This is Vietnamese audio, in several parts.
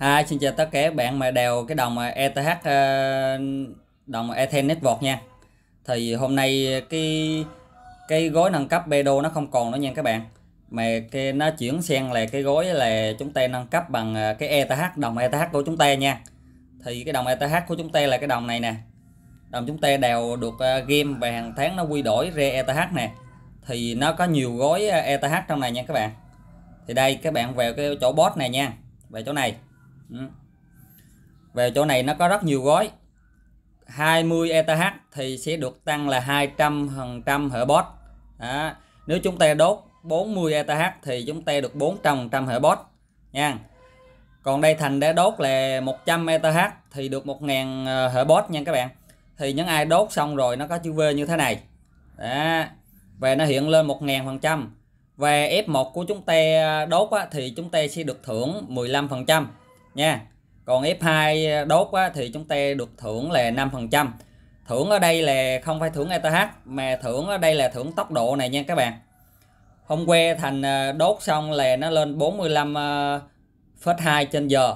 Hi, xin chào tất cả các bạn mà đèo cái đồng ETH ờ, đồng Ethernet Network nha thì hôm nay cái cái gói nâng cấp Bedo nó không còn nữa nha các bạn mà cái nó chuyển sang là cái gói là chúng ta nâng cấp bằng ờ, cái ETH đồng ETH của chúng ta nha thì cái đồng ETH của chúng ta là cái đồng này nè đồng chúng ta đều được ờ, game và hàng tháng nó quy đổi ra ETH nè thì nó có nhiều gói ETH trong này nha các bạn thì đây các bạn vào cái chỗ bot này nha về chỗ này Ừ. về chỗ này nó có rất nhiều gói 20 ETH thì sẽ được tăng là 200 phần trăm hệ bot đó. nếu chúng ta đốt 40 ETH thì chúng ta được 400 trăm hệ bot nha còn đây Thành đã đốt là 100 ETH thì được 1.000 ờ, hệ bot nha các bạn thì những ai đốt xong rồi nó có chữ V như thế này đó. và nó hiện lên 1.000 phần trăm và F1 của chúng ta ờ, đốt á, thì chúng ta sẽ được thưởng 15 phần trăm nha còn F2 ờ, đốt á, thì chúng ta được thưởng là 5% thưởng ở đây là không phải thưởng ETH mà thưởng ở đây là thưởng tốc độ này nha các bạn hôm qua thành ờ, đốt xong là nó lên 45 ờ, phết 2 trên giờ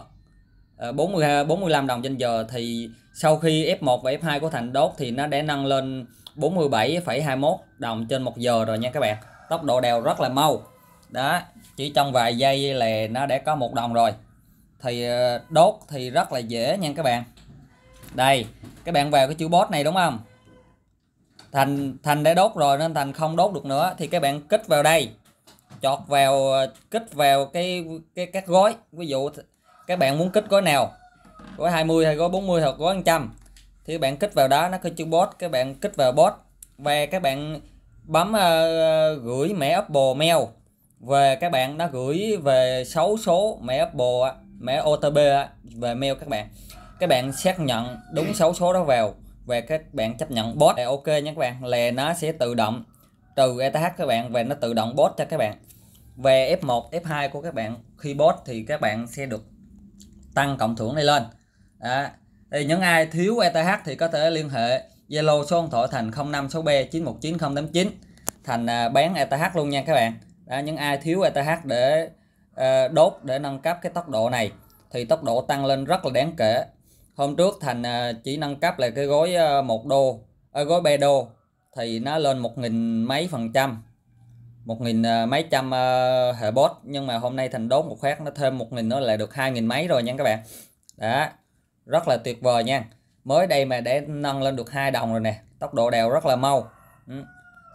40 45 đồng trên giờ thì sau khi F1 và F2 của Thành đốt thì nó đã nâng lên 47,21 đồng trên 1 giờ rồi nha các bạn. Tốc độ đều rất là mau. Đó, chỉ trong vài giây là nó đã có một đồng rồi thì ờ, đốt thì rất là dễ nha các bạn đây các bạn vào cái chữ bot này đúng không thành thành đã đốt rồi nên thành không đốt được nữa thì các bạn kích vào đây chọt vào ờ, kích vào cái cái các gói ví dụ các bạn muốn kích gói nào gói 20 hay gói 40 hoặc gói 100 thì các bạn kích vào đó nó có chữ bot các bạn kích vào bot và các bạn bấm uh, gửi mẻ Apple mail về các bạn đã gửi về 6 số mẻ Apple mã OTP về mail các bạn các bạn xác nhận đúng số số đó vào và các bạn chấp nhận bot để ok nha các bạn là nó sẽ tự động trừ ETH các bạn và nó tự động bot cho các bạn về F1 F2 của các bạn khi bot thì các bạn sẽ được tăng cộng thưởng này lên đó. thì những ai thiếu ETH thì có thể liên hệ Zalo số điện thoại thành 056B 919089 thành à, bán ETH luôn nha các bạn đó, những ai thiếu ETH để Ờ, đốt để nâng cấp cái tốc độ này thì tốc độ tăng lên rất là đáng kể hôm trước thành ờ, chỉ nâng cấp lại cái gói ờ, một đô ở gói ba đô thì nó lên một nghìn mấy phần trăm một nghìn mấy trăm hệ bot nhưng mà hôm nay thành đốt một phát nó thêm một nghìn nữa là được hai nghìn mấy rồi nha các bạn đó rất là tuyệt vời nha mới đây mà để nâng lên được hai đồng rồi nè tốc độ đều rất là mau ừ,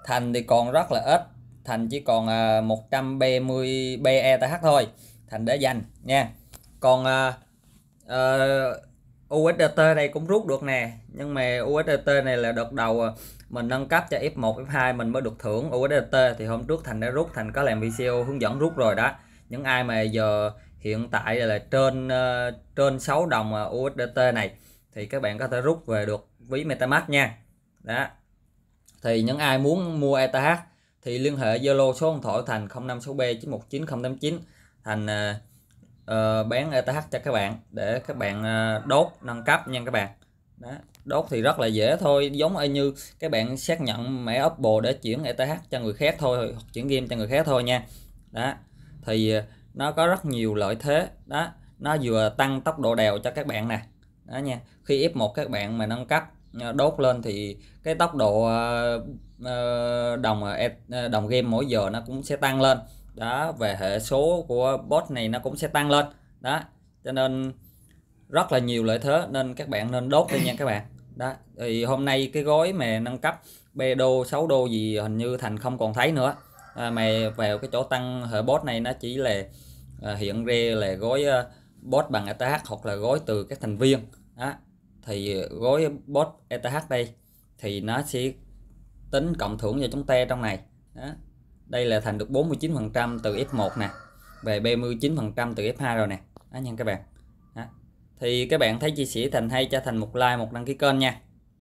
thành thì còn rất là ít thành chỉ còn 130 à, BETH thôi thành để dành nha còn uh, USDT này cũng rút được nè nhưng mà USDT này là đợt đầu à, mình nâng cấp cho F1 F2 mình mới được thưởng USDT thì hôm trước thành đã rút thành có làm video hướng dẫn rút rồi đó những ai mà giờ hiện tại là trên uh, trên 6 đồng USDT này thì các bạn có thể rút về được ví MetaMask nha đó thì những ai muốn mua ETH thì liên hệ Zalo số điện thoại Thành 056B919089 Thành uh, uh, bán ETH cho các bạn để các bạn uh, đốt nâng cấp nha các bạn đó. đốt thì rất là dễ thôi giống như các bạn xác nhận mẻ Oppo để chuyển ETH cho người khác thôi hoặc chuyển game cho người khác thôi nha đó thì à, nó có rất nhiều lợi thế đó nó vừa tăng tốc độ đèo cho các bạn nè đó nha khi F1 các bạn mà nâng cấp Ờ, đốt lên thì cái tốc độ ờ, ờ, đồng đồng game mỗi giờ nó cũng sẽ tăng lên đó về hệ số của bot này nó cũng sẽ tăng lên đó cho nên rất là nhiều lợi thế nên các bạn nên đốt đi nha các bạn đó thì hôm nay cái gói mà nâng cấp bê đô 6 đô gì hình như thành không còn thấy nữa à, mà vào cái chỗ tăng hệ bot này nó chỉ là à, hiện ra là gói à, bot bằng ATH hoặc là gói từ các thành viên đó thì gói bot ETH đây thì nó sẽ tính cộng thưởng cho chúng ta trong này đó. đây là thành được 49 phần trăm từ F1 nè về 39 phần trăm từ F2 rồi nè đó nha các bạn đó. thì các bạn thấy chia sẻ thành hay cho thành một like một đăng ký kênh nha